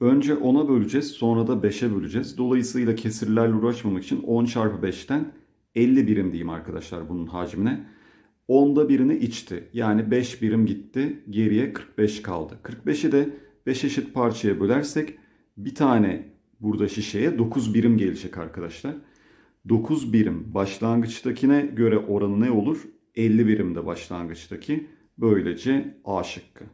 Önce 10'a böleceğiz sonra da 5'e böleceğiz. Dolayısıyla kesirlerle uğraşmamak için 10 çarpı 5'ten 50 birim diyeyim arkadaşlar bunun hacmine. 10'da birini içti. Yani 5 birim gitti. Geriye 45 kaldı. 45'i de 5 eşit parçaya bölersek bir tane burada şişeye 9 birim gelecek arkadaşlar. 9 birim başlangıçtakine göre oranı ne olur? 50 birim de başlangıçtaki. Böylece A şıkkı.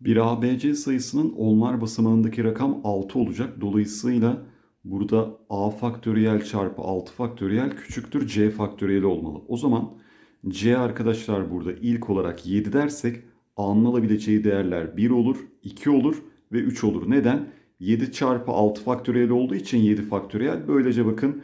Bir ABC sayısının onlar basamağındaki rakam 6 olacak. Dolayısıyla burada A faktöriyel çarpı 6 faktöriyel küçüktür C faktöriyel olmalı. O zaman C arkadaşlar burada ilk olarak 7 dersek A'nın alabileceği değerler 1 olur, 2 olur ve 3 olur. Neden? 7 çarpı 6 faktöriyel olduğu için 7 faktöriyel. Böylece bakın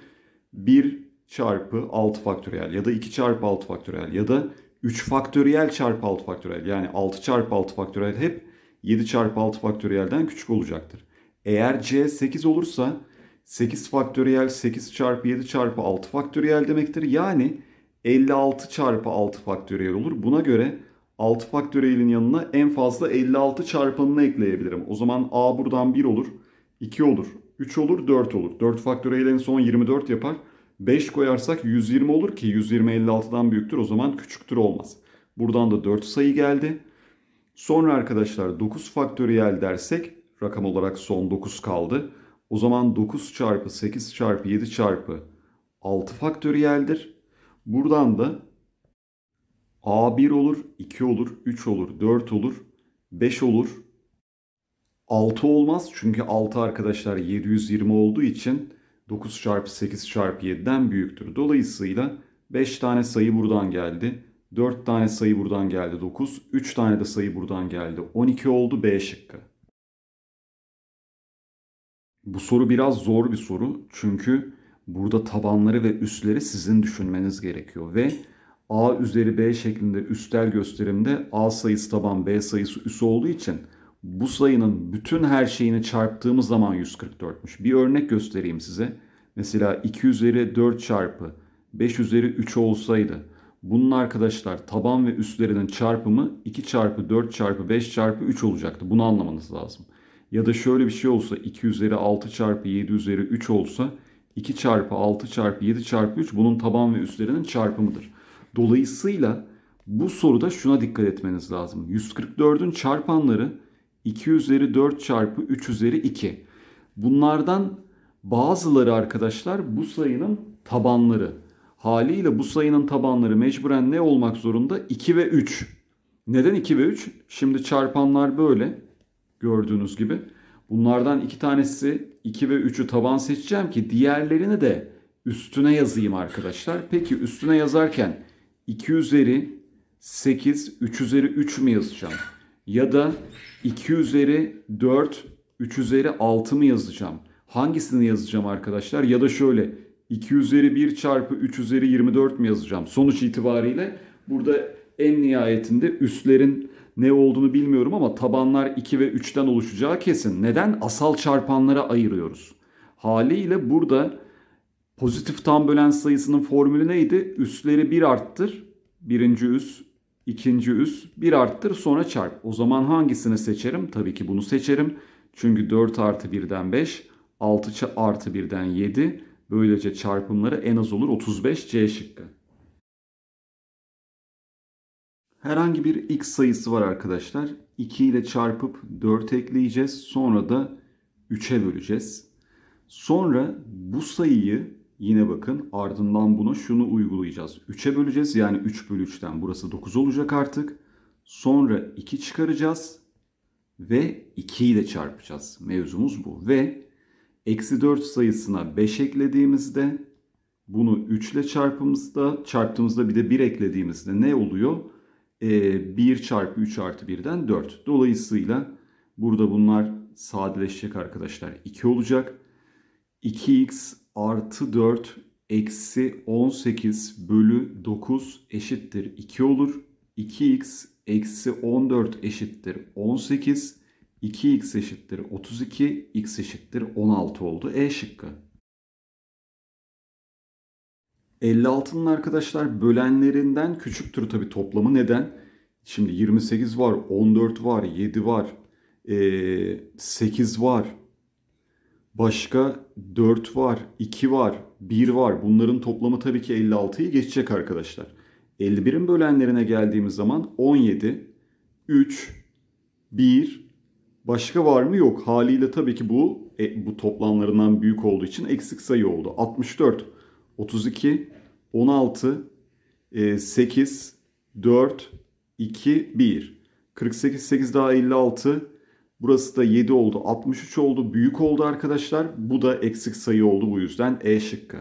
1 çarpı 6 faktöriyel ya da 2 çarpı 6 faktöriyel ya da 3 faktöriyel çarpı 6 faktöriyel yani 6 çarpı 6 faktöriyel hep 7 çarpı 6 faktöriyelden küçük olacaktır. Eğer C 8 olursa 8 faktöriyel 8 çarpı 7 çarpı 6 faktöriyel demektir. Yani 56 çarpı 6 faktöriyel olur. Buna göre 6 faktöriyelin yanına en fazla 56 çarpanını ekleyebilirim. O zaman A buradan 1 olur, 2 olur, 3 olur, 4 olur. 4 faktöriyel en son 24 yapar. 5 koyarsak 120 olur ki 120 56'dan büyüktür o zaman küçüktür olmaz. Buradan da 4 sayı geldi. Sonra arkadaşlar 9 faktöriyel dersek rakam olarak son 9 kaldı. O zaman 9 çarpı 8 çarpı 7 çarpı 6 faktöriyeldir. Buradan da A1 olur, 2 olur, 3 olur, 4 olur, 5 olur. 6 olmaz çünkü 6 arkadaşlar 720 olduğu için 9 çarpı 8 çarpı 7'den büyüktür. Dolayısıyla 5 tane sayı buradan geldi. 4 tane sayı buradan geldi 9. 3 tane de sayı buradan geldi. 12 oldu B şıkkı. Bu soru biraz zor bir soru. Çünkü burada tabanları ve üstleri sizin düşünmeniz gerekiyor. Ve A üzeri B şeklinde üstel gösterimde A sayısı taban B sayısı üs olduğu için bu sayının bütün her şeyini çarptığımız zaman 144'müş. Bir örnek göstereyim size. Mesela 2 üzeri 4 çarpı 5 üzeri 3 olsaydı bunun arkadaşlar taban ve üstlerinin çarpımı 2 çarpı 4 çarpı 5 çarpı 3 olacaktı. Bunu anlamanız lazım. Ya da şöyle bir şey olsa 2 üzeri 6 çarpı 7 üzeri 3 olsa 2 çarpı 6 çarpı 7 çarpı 3 bunun taban ve üstlerinin çarpımıdır. Dolayısıyla bu soruda şuna dikkat etmeniz lazım. 144'ün çarpanları 2 üzeri 4 çarpı 3 üzeri 2. Bunlardan bazıları arkadaşlar bu sayının tabanları. Haliyle bu sayının tabanları mecburen ne olmak zorunda? 2 ve 3. Neden 2 ve 3? Şimdi çarpanlar böyle gördüğünüz gibi. Bunlardan iki tanesi 2 ve 3'ü taban seçeceğim ki diğerlerini de üstüne yazayım arkadaşlar. Peki üstüne yazarken 2 üzeri 8, 3 üzeri 3 mü yazacağım? Ya da 2 üzeri 4, 3 üzeri 6 mı yazacağım? Hangisini yazacağım arkadaşlar? Ya da şöyle 2 üzeri 1 çarpı 3 üzeri 24 mi yazacağım? Sonuç itibariyle burada en nihayetinde üslerin ne olduğunu bilmiyorum ama tabanlar 2 ve 3'ten oluşacağı kesin. Neden? Asal çarpanlara ayırıyoruz. Haliyle burada pozitif tam bölen sayısının formülü neydi? Üsleri 1 arttır. Birinci üs, ikinci üs, 1 arttır sonra çarp. O zaman hangisini seçerim? Tabii ki bunu seçerim. Çünkü 4 artı 1'den 5, 6 artı 1'den 7, Böylece çarpımları en az olur 35 C şıkkı. Herhangi bir x sayısı var arkadaşlar. 2 ile çarpıp 4 ekleyeceğiz. Sonra da 3'e böleceğiz. Sonra bu sayıyı yine bakın ardından buna şunu uygulayacağız. 3'e böleceğiz yani 3 bölü 3'ten burası 9 olacak artık. Sonra 2 çıkaracağız ve 2'yi de çarpacağız. Mevzumuz bu. Ve Eksi 4 sayısına 5 eklediğimizde bunu 3 ile çarpımızda, çarptığımızda bir de 1 eklediğimizde ne oluyor? Ee, 1 çarpı 3 artı 1'den 4. Dolayısıyla burada bunlar sadeleşecek arkadaşlar. 2 olacak. 2x artı 4 eksi 18 bölü 9 eşittir 2 olur. 2x eksi 14 eşittir 18. 2x eşittir 32, x eşittir 16 oldu. E şıkkı. 56'nın arkadaşlar bölenlerinden küçüktür tabi toplamı neden? Şimdi 28 var, 14 var, 7 var, 8 e, var, başka 4 var, 2 var, 1 var. Bunların toplamı tabii ki 56'yı geçecek arkadaşlar. 51'in bölenlerine geldiğimiz zaman 17, 3, 1, Başka var mı? Yok. Haliyle tabii ki bu e, bu toplamlarından büyük olduğu için eksik sayı oldu. 64, 32, 16, e, 8, 4, 2, 1. 48, 8 daha 56. Burası da 7 oldu. 63 oldu. Büyük oldu arkadaşlar. Bu da eksik sayı oldu bu yüzden. E şıkkı.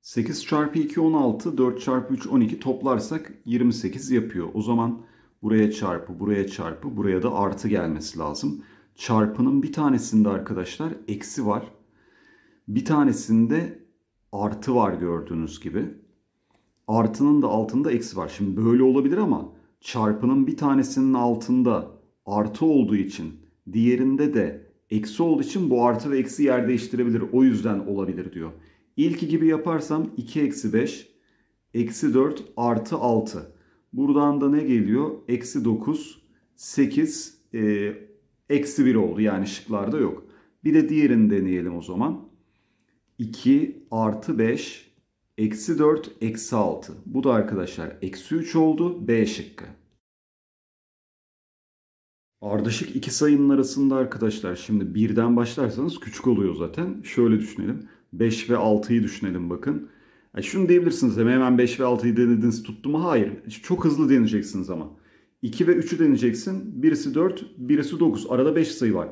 8 çarpı 2 16, 4 çarpı 3 12 toplarsak 28 yapıyor. O zaman Buraya çarpı, buraya çarpı, buraya da artı gelmesi lazım. Çarpının bir tanesinde arkadaşlar eksi var. Bir tanesinde artı var gördüğünüz gibi. Artının da altında eksi var. Şimdi böyle olabilir ama çarpının bir tanesinin altında artı olduğu için diğerinde de eksi olduğu için bu artı ve eksi yer değiştirebilir. O yüzden olabilir diyor. İlki gibi yaparsam 2 eksi 5 eksi 4 artı 6. Buradan da ne geliyor? Eksi 9, 8, e, eksi 1 oldu. Yani şıklarda yok. Bir de diğerini deneyelim o zaman. 2 artı 5, eksi 4, eksi 6. Bu da arkadaşlar eksi 3 oldu. B şıkkı. Ardışık iki sayının arasında arkadaşlar şimdi birden başlarsanız küçük oluyor zaten. Şöyle düşünelim. 5 ve 6'yı düşünelim bakın. Yani şunu diyebilirsiniz de hemen 5 ve 6'yı denediniz tuttu mu? Hayır. Çok hızlı deneyeceksiniz ama. 2 ve 3'ü deneyeceksin. Birisi 4, birisi 9. Arada 5 sayı var.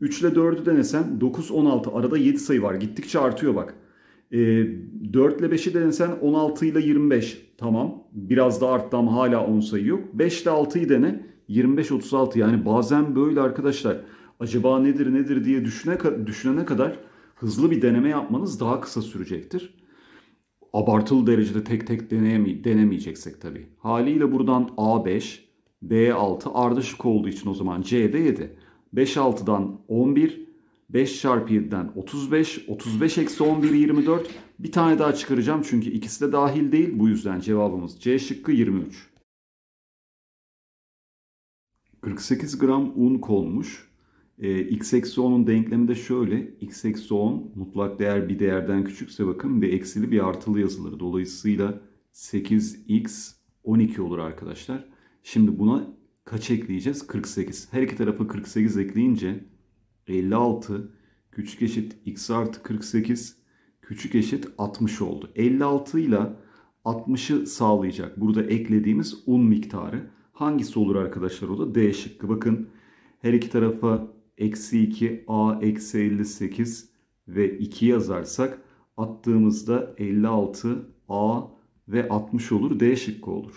3 ile 4'ü denesen 9, 16. Arada 7 sayı var. Gittikçe artıyor bak. E, ee, 4 ile 5'i denesen 16 ile 25. Tamam. Biraz daha arttı ama hala 10 sayı yok. 5 ile 6'yı dene. 25-36 yani bazen böyle arkadaşlar acaba nedir nedir diye düşüne, düşünene kadar hızlı bir deneme yapmanız daha kısa sürecektir abartılı derecede tek tek deneyemey denemeyeceksek tabii. Haliyle buradan A5, B6 ardışık olduğu için o zaman C'de 7. 5 6'dan 11, 5 çarpı 7'den 35, 35 eksi 11 24. Bir tane daha çıkaracağım çünkü ikisi de dahil değil. Bu yüzden cevabımız C şıkkı 23. 48 gram un konmuş. E, x eksi 10'un denklemi de şöyle. x eksi 10 mutlak değer bir değerden küçükse bakın ve eksili bir artılı yazılır. Dolayısıyla 8x 12 olur arkadaşlar. Şimdi buna kaç ekleyeceğiz? 48. Her iki tarafa 48 ekleyince 56 küçük eşit x artı 48 küçük eşit 60 oldu. 56 ile 60'ı sağlayacak. Burada eklediğimiz un miktarı. Hangisi olur arkadaşlar o da D şıkkı. Bakın her iki tarafa eksi 2 a eksi 58 ve 2 yazarsak attığımızda 56 a ve 60 olur D şıkkı olur.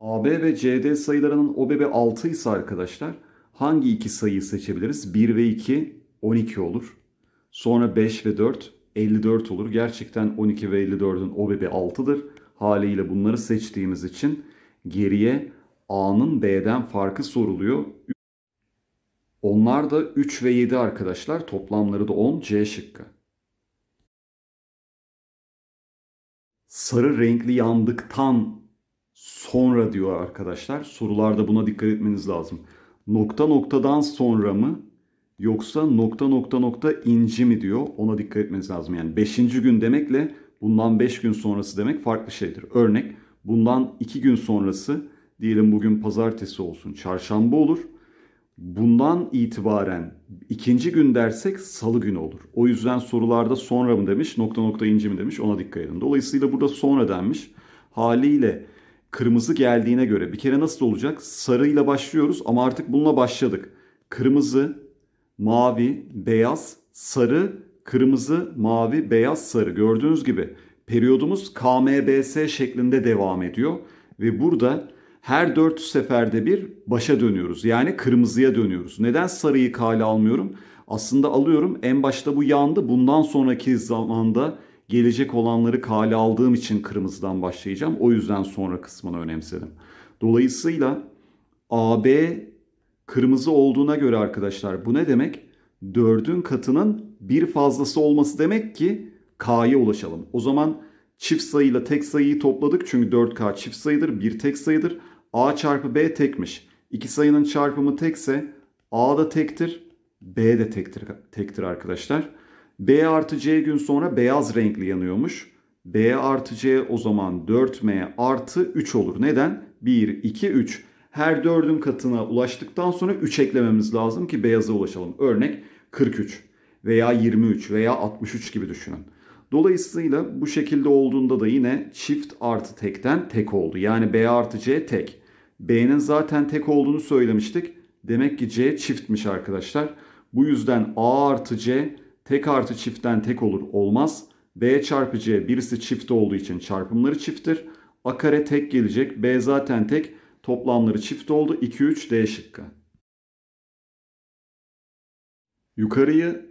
AB ve CD sayılarının OBB 6 ise arkadaşlar hangi iki sayıyı seçebiliriz? 1 ve 2 12 olur. Sonra 5 ve 4 54 olur. Gerçekten 12 ve 54'ün OBB 6'dır. Haliyle bunları seçtiğimiz için geriye A'nın B'den farkı soruluyor. Onlar da 3 ve 7 arkadaşlar. Toplamları da 10 C şıkkı. Sarı renkli yandıktan sonra diyor arkadaşlar. Sorularda buna dikkat etmeniz lazım. Nokta noktadan sonra mı yoksa nokta nokta nokta inci mi diyor. Ona dikkat etmeniz lazım. Yani 5. gün demekle bundan 5 gün sonrası demek farklı şeydir. Örnek bundan 2 gün sonrası diyelim bugün pazartesi olsun, çarşamba olur. Bundan itibaren ikinci gün dersek salı günü olur. O yüzden sorularda sonra mı demiş, nokta nokta inci mi demiş ona dikkat edin. Dolayısıyla burada sonra denmiş. Haliyle kırmızı geldiğine göre bir kere nasıl olacak? Sarıyla başlıyoruz ama artık bununla başladık. Kırmızı, mavi, beyaz, sarı, kırmızı, mavi, beyaz, sarı. Gördüğünüz gibi periyodumuz KMBS şeklinde devam ediyor ve burada her dört seferde bir başa dönüyoruz. Yani kırmızıya dönüyoruz. Neden sarıyı kale almıyorum? Aslında alıyorum. En başta bu yandı. Bundan sonraki zamanda gelecek olanları kale aldığım için kırmızıdan başlayacağım. O yüzden sonra kısmını önemsedim. Dolayısıyla AB kırmızı olduğuna göre arkadaşlar bu ne demek? 4'ün katının bir fazlası olması demek ki K'ya ulaşalım. O zaman çift sayıyla tek sayıyı topladık. Çünkü 4K çift sayıdır, bir tek sayıdır. A çarpı B tekmiş. İki sayının çarpımı tekse A da tektir, B de tektir, tektir arkadaşlar. B artı C gün sonra beyaz renkli yanıyormuş. B artı C o zaman 4M artı 3 olur. Neden? 1, 2, 3. Her dördün katına ulaştıktan sonra 3 eklememiz lazım ki beyaza ulaşalım. Örnek 43 veya 23 veya 63 gibi düşünün. Dolayısıyla bu şekilde olduğunda da yine çift artı tekten tek oldu. Yani B artı C tek. B'nin zaten tek olduğunu söylemiştik. Demek ki C çiftmiş arkadaşlar. Bu yüzden A artı C tek artı çiftten tek olur olmaz. B çarpı C birisi çift olduğu için çarpımları çifttir. A kare tek gelecek. B zaten tek. Toplamları çift oldu. 2, 3, D şıkkı. Yukarıyı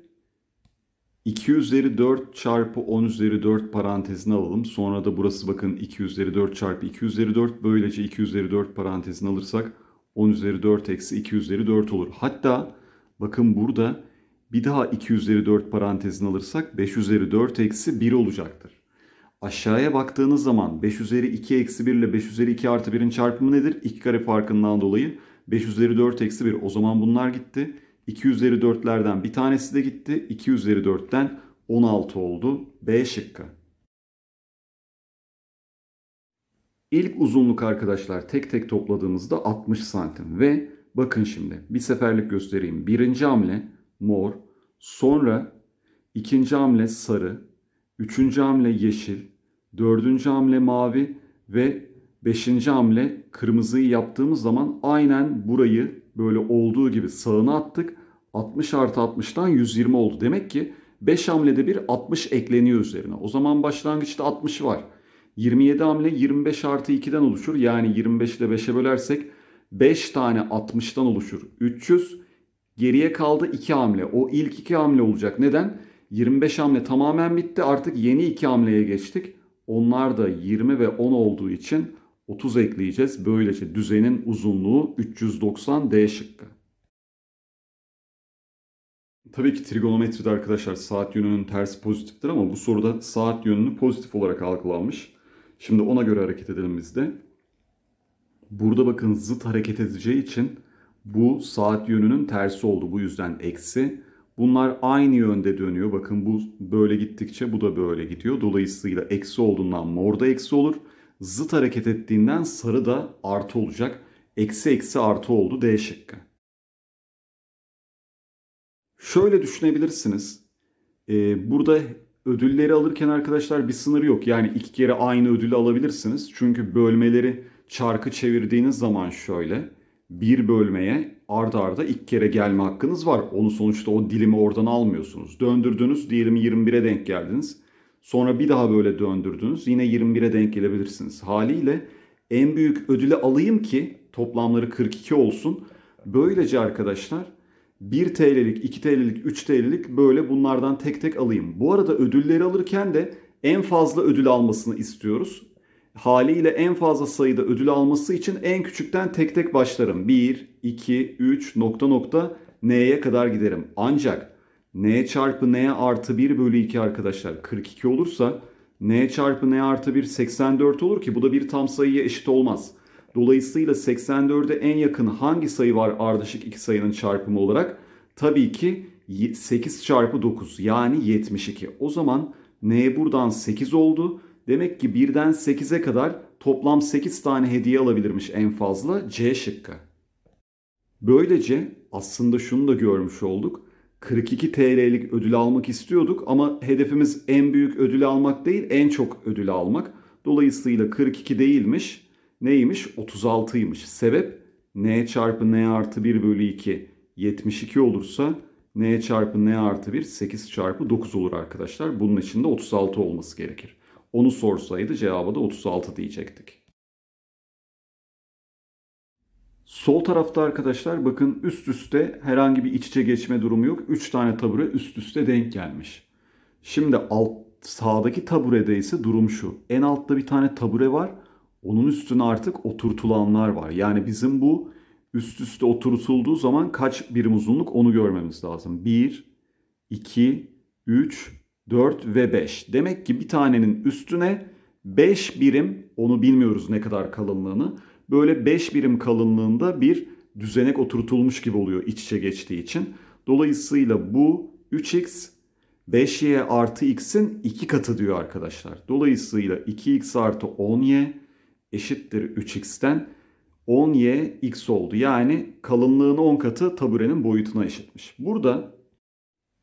2 üzeri 4 çarpı 10 üzeri 4 parantezine alalım. Sonra da burası bakın 2 üzeri 4 çarpı 2 üzeri 4. Böylece 2 üzeri 4 parantezine alırsak 10 üzeri 4 eksi 2 üzeri 4 olur. Hatta bakın burada bir daha 2 üzeri 4 parantezine alırsak 5 üzeri 4 eksi 1 olacaktır. Aşağıya baktığınız zaman 5 üzeri 2 eksi 1 ile 5 üzeri 2 artı 1'in çarpımı nedir? 2 kare farkından dolayı 5 üzeri 4 eksi 1. O zaman bunlar gitti. 2 üzeri 4'lerden bir tanesi de gitti. 2 üzeri 4'ten 16 oldu. B şıkkı. İlk uzunluk arkadaşlar tek tek topladığımızda 60 santim ve bakın şimdi bir seferlik göstereyim. Birinci hamle mor, sonra ikinci hamle sarı, üçüncü hamle yeşil, dördüncü hamle mavi ve beşinci hamle kırmızıyı yaptığımız zaman aynen burayı böyle olduğu gibi sağına attık 60 artı 60'tan 120 oldu. Demek ki 5 hamlede bir 60 ekleniyor üzerine. O zaman başlangıçta 60 var. 27 hamle 25 artı 2'den oluşur. Yani 25 ile 5'e bölersek 5 tane 60'tan oluşur. 300 geriye kaldı 2 hamle. O ilk 2 hamle olacak. Neden? 25 hamle tamamen bitti. Artık yeni 2 hamleye geçtik. Onlar da 20 ve 10 olduğu için 30 ekleyeceğiz. Böylece düzenin uzunluğu 390 D şıkkı. Tabii ki trigonometride arkadaşlar saat yönünün tersi pozitiftir ama bu soruda saat yönünü pozitif olarak algılanmış. Şimdi ona göre hareket edelim biz de. Burada bakın zıt hareket edeceği için bu saat yönünün tersi oldu. Bu yüzden eksi. Bunlar aynı yönde dönüyor. Bakın bu böyle gittikçe bu da böyle gidiyor. Dolayısıyla eksi olduğundan mor da eksi olur. Zıt hareket ettiğinden sarı da artı olacak. Eksi eksi artı oldu D şıkkı. Şöyle düşünebilirsiniz. Ee, burada ödülleri alırken arkadaşlar bir sınır yok. Yani iki kere aynı ödülü alabilirsiniz. Çünkü bölmeleri çarkı çevirdiğiniz zaman şöyle. Bir bölmeye ardarda arda iki kere gelme hakkınız var. Onu sonuçta o dilimi oradan almıyorsunuz. Döndürdünüz diyelim 21'e denk geldiniz. Sonra bir daha böyle döndürdünüz. Yine 21'e denk gelebilirsiniz. Haliyle en büyük ödülü alayım ki toplamları 42 olsun. Böylece arkadaşlar 1 TL'lik, 2 TL'lik, 3 TL'lik böyle bunlardan tek tek alayım. Bu arada ödülleri alırken de en fazla ödül almasını istiyoruz. Haliyle en fazla sayıda ödül alması için en küçükten tek tek başlarım. 1, 2, 3 nokta nokta n'ye kadar giderim. Ancak n çarpı n artı 1 bölü 2 arkadaşlar 42 olursa n çarpı n artı 1 84 olur ki bu da bir tam sayıya eşit olmaz. Dolayısıyla 84'e en yakın hangi sayı var ardışık iki sayının çarpımı olarak? Tabii ki 8 çarpı 9 yani 72. O zaman n buradan 8 oldu. Demek ki birden 8'e kadar toplam 8 tane hediye alabilirmiş en fazla C şıkkı. Böylece aslında şunu da görmüş olduk. 42 TL'lik ödül almak istiyorduk ama hedefimiz en büyük ödül almak değil en çok ödül almak. Dolayısıyla 42 değilmiş neymiş? 36'ymış. Sebep n çarpı n artı 1 bölü 2 72 olursa n çarpı n artı 1 8 çarpı 9 olur arkadaşlar. Bunun için de 36 olması gerekir. Onu sorsaydı cevaba da 36 diyecektik. Sol tarafta arkadaşlar bakın üst üste herhangi bir iç içe geçme durumu yok. 3 tane tabure üst üste denk gelmiş. Şimdi alt sağdaki taburede ise durum şu. En altta bir tane tabure var. Onun üstüne artık oturtulanlar var. Yani bizim bu üst üste oturtulduğu zaman kaç birim uzunluk onu görmemiz lazım. 1, 2, 3, 4 ve 5. Demek ki bir tanenin üstüne 5 birim, onu bilmiyoruz ne kadar kalınlığını. Böyle 5 birim kalınlığında bir düzenek oturtulmuş gibi oluyor iç içe geçtiği için. Dolayısıyla bu 3x 5y artı x'in 2 katı diyor arkadaşlar. Dolayısıyla 2x artı 10y eşittir 3x'ten 10y x oldu. Yani kalınlığın 10 katı taburenin boyutuna eşitmiş. Burada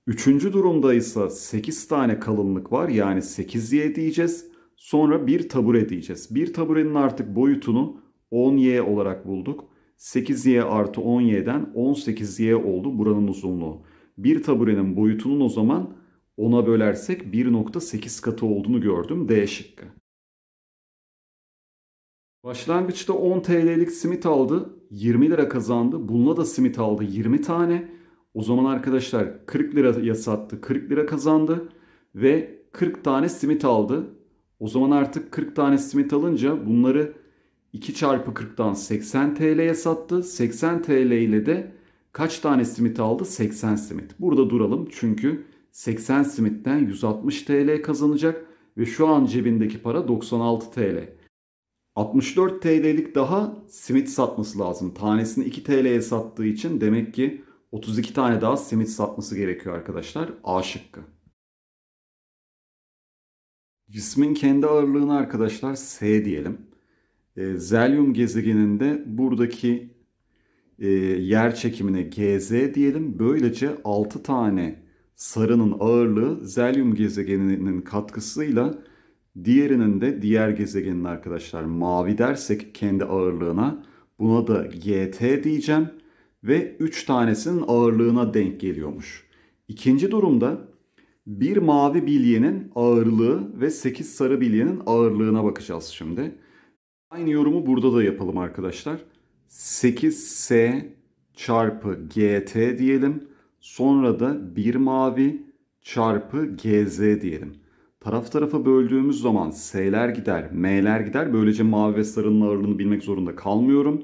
üçüncü durumda ise 8 tane kalınlık var. Yani 8y diyeceğiz. Sonra bir tabure diyeceğiz. Bir taburenin artık boyutunu 10y olarak bulduk. 8y artı 10y'den 18y oldu buranın uzunluğu. Bir taburenin boyutunun o zaman 10'a bölersek 1.8 katı olduğunu gördüm D şıkkı. Başlangıçta 10 TL'lik simit aldı. 20 lira kazandı. Bununla da simit aldı 20 tane. O zaman arkadaşlar 40 liraya sattı. 40 lira kazandı. Ve 40 tane simit aldı. O zaman artık 40 tane simit alınca bunları 2 çarpı 40'tan 80 TL'ye sattı. 80 TL ile de kaç tane simit aldı? 80 simit. Burada duralım çünkü 80 simitten 160 TL kazanacak ve şu an cebindeki para 96 TL. 64 TL'lik daha simit satması lazım. Tanesini 2 TL'ye sattığı için demek ki 32 tane daha simit satması gerekiyor arkadaşlar. A şıkkı. Cismin kendi ağırlığını arkadaşlar S diyelim. E, Zelyum gezegeninde buradaki e, yer çekimine GZ diyelim. Böylece 6 tane sarının ağırlığı Zelyum gezegeninin katkısıyla Diğerinin de diğer gezegenin arkadaşlar mavi dersek kendi ağırlığına buna da GT diyeceğim ve 3 tanesinin ağırlığına denk geliyormuş. İkinci durumda bir mavi bilyenin ağırlığı ve 8 sarı bilyenin ağırlığına bakacağız şimdi. Aynı yorumu burada da yapalım arkadaşlar. 8S çarpı GT diyelim. Sonra da 1 mavi çarpı GZ diyelim. Taraf tarafa böldüğümüz zaman S'ler gider, M'ler gider. Böylece mavi ve sarının ağırlığını bilmek zorunda kalmıyorum.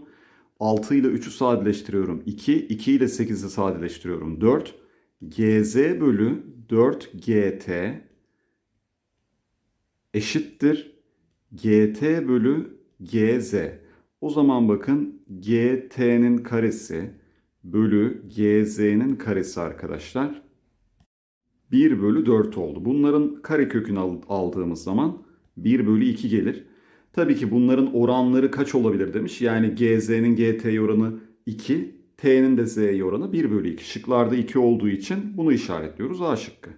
6 ile 3'ü sadeleştiriyorum. 2, 2 ile 8'i sadeleştiriyorum. 4, GZ bölü 4 GT eşittir GT bölü GZ. O zaman bakın GT'nin karesi bölü GZ'nin karesi arkadaşlar 1 bölü 4 oldu. Bunların karekökünü aldığımız zaman 1 bölü 2 gelir. Tabii ki bunların oranları kaç olabilir demiş. Yani GZ'nin GT oranı 2, T'nin de Z'ye oranı 1 bölü 2. Şıklarda 2 olduğu için bunu işaretliyoruz A şıkkı.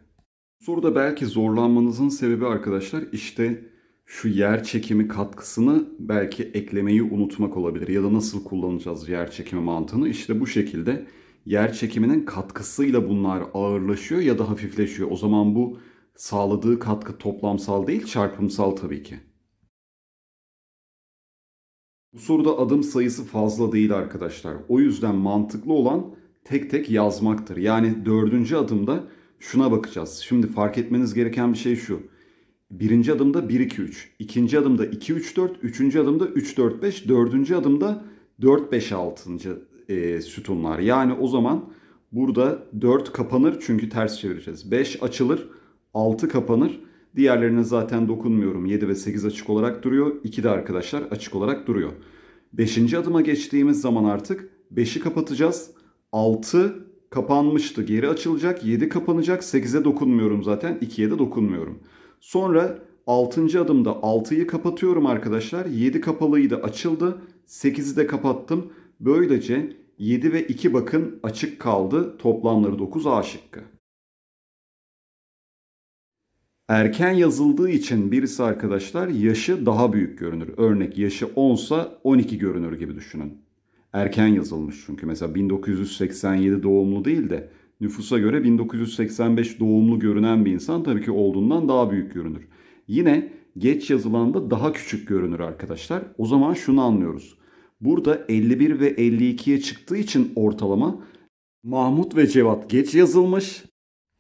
Soruda belki zorlanmanızın sebebi arkadaşlar işte şu yer çekimi katkısını belki eklemeyi unutmak olabilir. Ya da nasıl kullanacağız yer çekimi mantığını? işte bu şekilde yer çekiminin katkısıyla bunlar ağırlaşıyor ya da hafifleşiyor. O zaman bu sağladığı katkı toplamsal değil çarpımsal tabii ki. Bu soruda adım sayısı fazla değil arkadaşlar. O yüzden mantıklı olan tek tek yazmaktır. Yani dördüncü adımda şuna bakacağız. Şimdi fark etmeniz gereken bir şey şu. Birinci adımda 1-2-3, ikinci adımda 2-3-4, üçüncü adımda 3-4-5, dördüncü adımda 4-5-6 e, sütunlar. Yani o zaman burada 4 kapanır çünkü ters çevireceğiz. 5 açılır, 6 kapanır. Diğerlerine zaten dokunmuyorum. 7 ve 8 açık olarak duruyor. 2 de arkadaşlar açık olarak duruyor. 5. adıma geçtiğimiz zaman artık 5'i kapatacağız. 6 kapanmıştı. Geri açılacak. 7 kapanacak. 8'e dokunmuyorum zaten. 2'ye de dokunmuyorum. Sonra 6. adımda 6'yı kapatıyorum arkadaşlar. 7 kapalıydı açıldı. 8'i de kapattım. Böylece 7 ve 2 bakın açık kaldı. Toplamları 9 A şıkkı. Erken yazıldığı için birisi arkadaşlar yaşı daha büyük görünür. Örnek yaşı 10 ise 12 görünür gibi düşünün. Erken yazılmış çünkü mesela 1987 doğumlu değil de nüfusa göre 1985 doğumlu görünen bir insan tabii ki olduğundan daha büyük görünür. Yine geç yazılan da daha küçük görünür arkadaşlar. O zaman şunu anlıyoruz. Burada 51 ve 52'ye çıktığı için ortalama Mahmut ve Cevat geç yazılmış.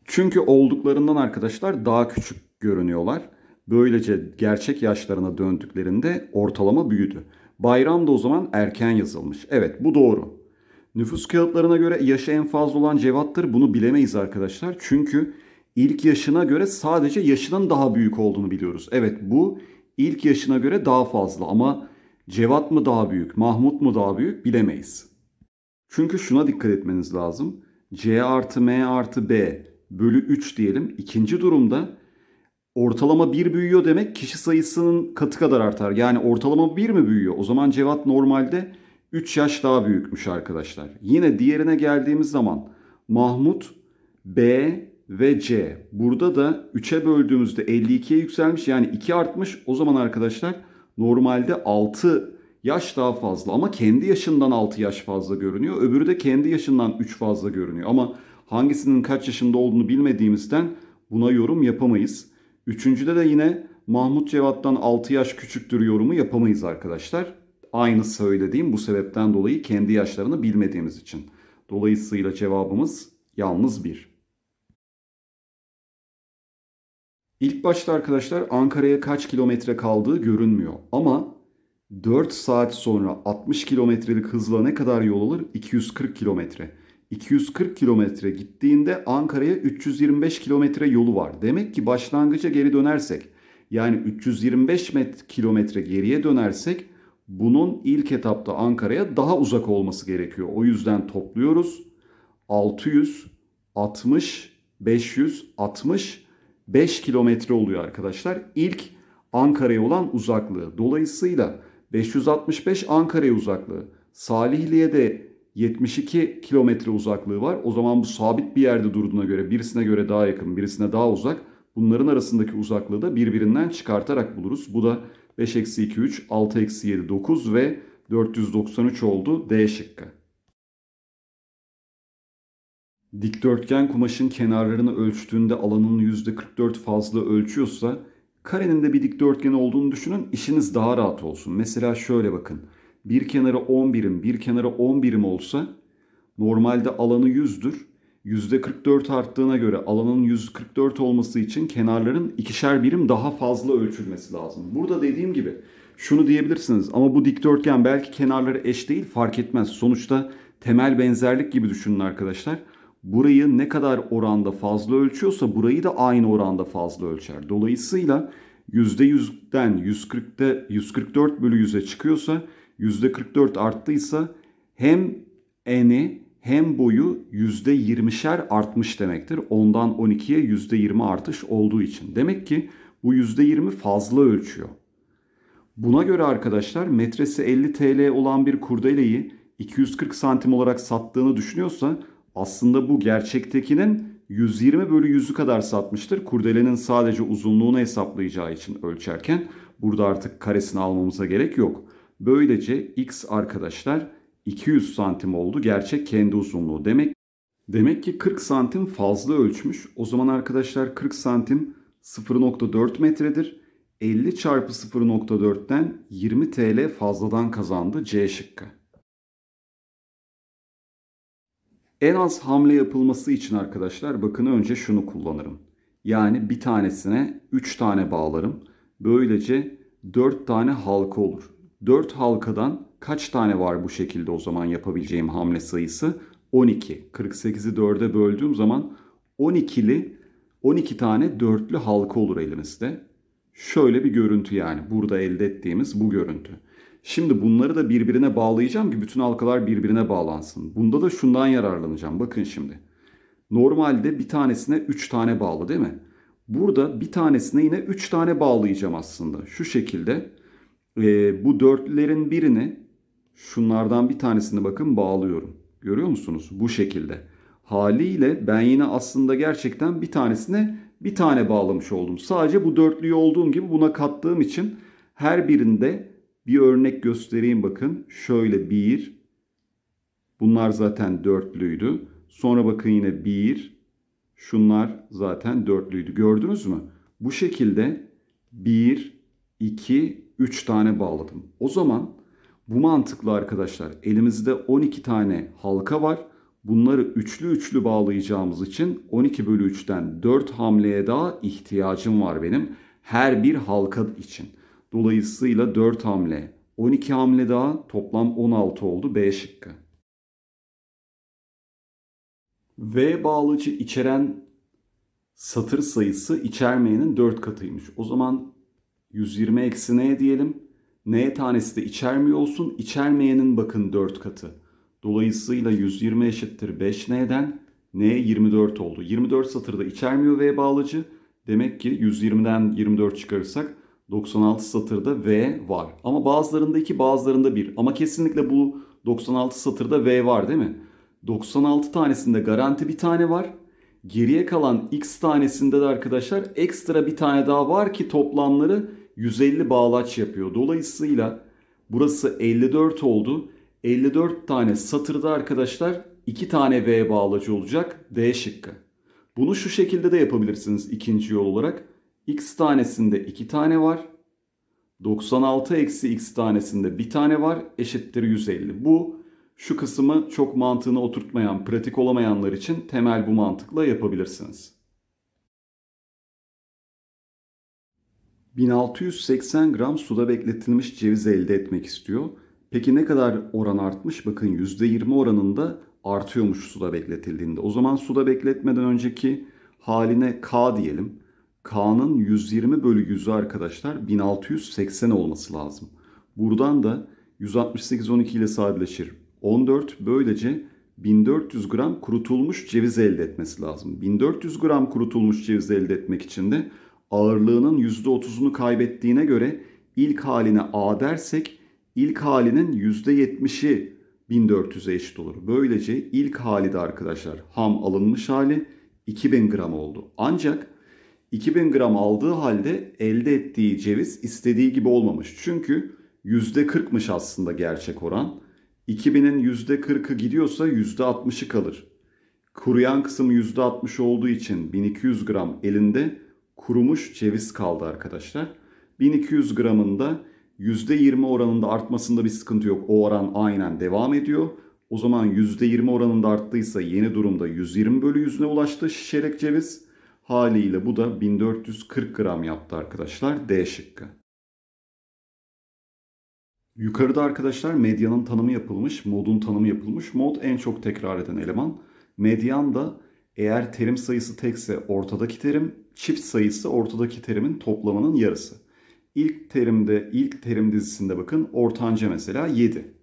Çünkü olduklarından arkadaşlar daha küçük görünüyorlar. Böylece gerçek yaşlarına döndüklerinde ortalama büyüdü. Bayram da o zaman erken yazılmış. Evet bu doğru. Nüfus kağıtlarına göre yaşı en fazla olan Cevat'tır. Bunu bilemeyiz arkadaşlar. Çünkü ilk yaşına göre sadece yaşının daha büyük olduğunu biliyoruz. Evet bu ilk yaşına göre daha fazla ama Cevat mı daha büyük, Mahmut mu daha büyük bilemeyiz. Çünkü şuna dikkat etmeniz lazım. C artı M artı B bölü 3 diyelim. İkinci durumda ortalama 1 büyüyor demek kişi sayısının katı kadar artar. Yani ortalama 1 mi büyüyor? O zaman Cevat normalde 3 yaş daha büyükmüş arkadaşlar. Yine diğerine geldiğimiz zaman Mahmut B ve C. Burada da 3'e böldüğümüzde 52'ye yükselmiş. Yani 2 artmış. O zaman arkadaşlar normalde 6 yaş daha fazla ama kendi yaşından 6 yaş fazla görünüyor. Öbürü de kendi yaşından 3 fazla görünüyor. Ama hangisinin kaç yaşında olduğunu bilmediğimizden buna yorum yapamayız. Üçüncüde de yine Mahmut Cevat'tan 6 yaş küçüktür yorumu yapamayız arkadaşlar. Aynı söylediğim bu sebepten dolayı kendi yaşlarını bilmediğimiz için. Dolayısıyla cevabımız yalnız bir. İlk başta arkadaşlar Ankara'ya kaç kilometre kaldığı görünmüyor. Ama 4 saat sonra 60 kilometrelik hızla ne kadar yol alır? 240 kilometre. 240 kilometre gittiğinde Ankara'ya 325 kilometre yolu var. Demek ki başlangıca geri dönersek yani 325 kilometre geriye dönersek bunun ilk etapta Ankara'ya daha uzak olması gerekiyor. O yüzden topluyoruz. 600, 60, 500, 5 kilometre oluyor arkadaşlar. İlk Ankara'ya olan uzaklığı. Dolayısıyla 565 Ankara'ya uzaklığı. Salihli'ye de 72 kilometre uzaklığı var. O zaman bu sabit bir yerde durduğuna göre birisine göre daha yakın, birisine daha uzak. Bunların arasındaki uzaklığı da birbirinden çıkartarak buluruz. Bu da 5-2, 3, 6-7, 9 ve 493 oldu D şıkkı dikdörtgen kumaşın kenarlarını ölçtüğünde alanın %44 fazla ölçüyorsa karenin de bir dikdörtgen olduğunu düşünün işiniz daha rahat olsun. Mesela şöyle bakın bir kenarı 10 birim bir kenarı 10 birim olsa normalde alanı 100'dür. %44 arttığına göre alanın %44 olması için kenarların ikişer birim daha fazla ölçülmesi lazım. Burada dediğim gibi şunu diyebilirsiniz ama bu dikdörtgen belki kenarları eş değil fark etmez. Sonuçta temel benzerlik gibi düşünün arkadaşlar burayı ne kadar oranda fazla ölçüyorsa burayı da aynı oranda fazla ölçer. Dolayısıyla %100'den 140'te 144 bölü 100'e çıkıyorsa %44 arttıysa hem eni hem boyu %20'şer artmış demektir. Ondan 12'ye %20 artış olduğu için. Demek ki bu %20 fazla ölçüyor. Buna göre arkadaşlar metresi 50 TL olan bir kurdeleyi 240 santim olarak sattığını düşünüyorsa aslında bu gerçektekinin 120 bölü 100'ü kadar satmıştır. Kurdelenin sadece uzunluğunu hesaplayacağı için ölçerken burada artık karesini almamıza gerek yok. Böylece x arkadaşlar 200 santim oldu. Gerçek kendi uzunluğu. Demek demek ki 40 santim fazla ölçmüş. O zaman arkadaşlar 40 santim 0.4 metredir. 50 çarpı 0.4'ten 20 TL fazladan kazandı C şıkkı. En az hamle yapılması için arkadaşlar bakın önce şunu kullanırım. Yani bir tanesine 3 tane bağlarım. Böylece 4 tane halka olur. 4 halkadan kaç tane var bu şekilde o zaman yapabileceğim hamle sayısı? 12. 48'i 4'e böldüğüm zaman 12'li 12 tane dörtlü halka olur elimizde. Şöyle bir görüntü yani burada elde ettiğimiz bu görüntü. Şimdi bunları da birbirine bağlayacağım ki bütün halkalar birbirine bağlansın. Bunda da şundan yararlanacağım. Bakın şimdi. Normalde bir tanesine 3 tane bağlı değil mi? Burada bir tanesine yine 3 tane bağlayacağım aslında. Şu şekilde e, bu dörtlülerin birini şunlardan bir tanesini bakın bağlıyorum. Görüyor musunuz? Bu şekilde. Haliyle ben yine aslında gerçekten bir tanesine bir tane bağlamış oldum. Sadece bu dörtlüyü olduğum gibi buna kattığım için her birinde bir örnek göstereyim bakın. Şöyle 1. Bunlar zaten dörtlüydü. Sonra bakın yine 1. Şunlar zaten dörtlüydü. Gördünüz mü? Bu şekilde 1, 2, 3 tane bağladım. O zaman bu mantıklı arkadaşlar. Elimizde 12 tane halka var. Bunları üçlü üçlü bağlayacağımız için 12 bölü 3'ten 4 hamleye daha ihtiyacım var benim. Her bir halka için. Dolayısıyla 4 hamle. 12 hamle daha toplam 16 oldu B şıkkı. V bağlıcı içeren satır sayısı içermeyenin 4 katıymış. O zaman 120 eksi n diyelim. N tanesi de içermiyor olsun. İçermeyenin bakın 4 katı. Dolayısıyla 120 eşittir 5n'den n 24 oldu. 24 satırda içermiyor v bağlıcı Demek ki 120'den 24 çıkarırsak 96 satırda V var. Ama bazılarında 2 bazılarında 1. Ama kesinlikle bu 96 satırda V var değil mi? 96 tanesinde garanti bir tane var. Geriye kalan X tanesinde de arkadaşlar ekstra bir tane daha var ki toplamları 150 bağlaç yapıyor. Dolayısıyla burası 54 oldu. 54 tane satırda arkadaşlar 2 tane V bağlacı olacak D şıkkı. Bunu şu şekilde de yapabilirsiniz ikinci yol olarak x tanesinde 2 tane var. 96 eksi x tanesinde bir tane var eşittir 150. Bu şu kısmı çok mantığını oturtmayan, pratik olamayanlar için temel bu mantıkla yapabilirsiniz. 1680 gram suda bekletilmiş ceviz elde etmek istiyor. Peki ne kadar oran artmış? Bakın %20 oranında artıyormuş suda bekletildiğinde. O zaman suda bekletmeden önceki haline K diyelim. K'nın 120 bölü 100'ü arkadaşlar 1680 olması lazım. Buradan da 168 12 ile sadeleşir. 14 böylece 1400 gram kurutulmuş ceviz elde etmesi lazım. 1400 gram kurutulmuş ceviz elde etmek için de ağırlığının %30'unu kaybettiğine göre ilk haline A dersek ilk halinin %70'i 1400'e eşit olur. Böylece ilk hali de arkadaşlar ham alınmış hali 2000 gram oldu. Ancak 2000 gram aldığı halde elde ettiği ceviz istediği gibi olmamış. Çünkü %40'mış aslında gerçek oran. 2000'in %40'ı gidiyorsa %60'ı kalır. Kuruyan kısım %60 olduğu için 1200 gram elinde kurumuş ceviz kaldı arkadaşlar. 1200 gramında %20 oranında artmasında bir sıkıntı yok. O oran aynen devam ediyor. O zaman %20 oranında arttıysa yeni durumda 120 bölü 100'üne ulaştı şişerek ceviz. Haliyle bu da 1440 gram yaptı arkadaşlar D şıkkı. Yukarıda arkadaşlar medyanın tanımı yapılmış, modun tanımı yapılmış. Mod en çok tekrar eden eleman. Medyan da eğer terim sayısı tekse ortadaki terim, çift sayısı ortadaki terimin toplamının yarısı. İlk terimde, ilk terim dizisinde bakın ortanca mesela 7.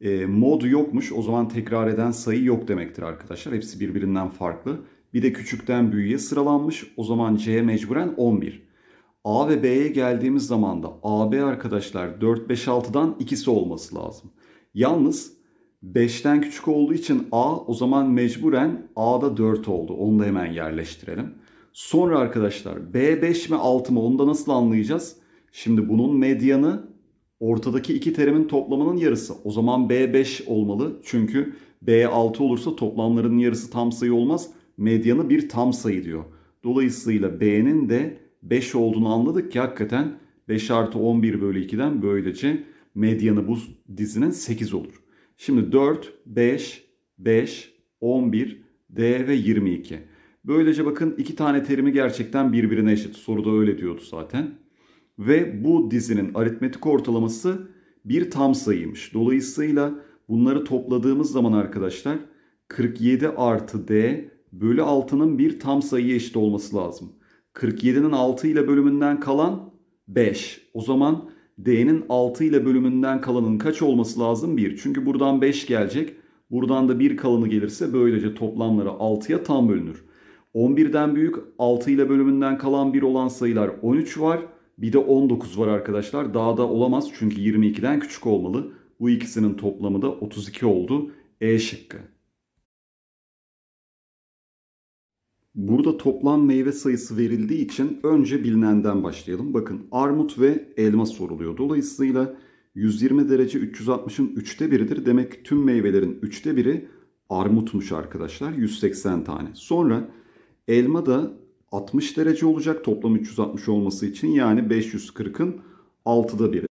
E, ee, mod yokmuş o zaman tekrar eden sayı yok demektir arkadaşlar. Hepsi birbirinden farklı. Bir de küçükten büyüğe sıralanmış. O zaman C mecburen 11. A ve B'ye geldiğimiz zaman da AB arkadaşlar 4, 5, 6'dan ikisi olması lazım. Yalnız 5'ten küçük olduğu için A o zaman mecburen A'da 4 oldu. Onu da hemen yerleştirelim. Sonra arkadaşlar B 5 mi 6 mı onu da nasıl anlayacağız? Şimdi bunun medyanı ortadaki iki terimin toplamının yarısı. O zaman B 5 olmalı. Çünkü B 6 olursa toplamların yarısı tam sayı olmaz medyanı bir tam sayı diyor. Dolayısıyla B'nin de 5 olduğunu anladık ki hakikaten 5 artı 11 bölü 2'den böylece medyanı bu dizinin 8 olur. Şimdi 4, 5, 5, 11, D ve 22. Böylece bakın iki tane terimi gerçekten birbirine eşit. Soruda öyle diyordu zaten. Ve bu dizinin aritmetik ortalaması bir tam sayıymış. Dolayısıyla bunları topladığımız zaman arkadaşlar 47 artı D bölü 6'nın bir tam sayıya eşit olması lazım. 47'nin 6 ile bölümünden kalan 5. O zaman D'nin 6 ile bölümünden kalanın kaç olması lazım? 1. Çünkü buradan 5 gelecek. Buradan da 1 kalanı gelirse böylece toplamları 6'ya tam bölünür. 11'den büyük 6 ile bölümünden kalan 1 olan sayılar 13 var. Bir de 19 var arkadaşlar. Daha da olamaz çünkü 22'den küçük olmalı. Bu ikisinin toplamı da 32 oldu. E şıkkı. Burada toplam meyve sayısı verildiği için önce bilinenden başlayalım. Bakın armut ve elma soruluyor. Dolayısıyla 120 derece 360'ın 3'te biridir. Demek ki tüm meyvelerin 3'te biri armutmuş arkadaşlar. 180 tane. Sonra elma da 60 derece olacak toplam 360 olması için. Yani 540'ın 6'da biri.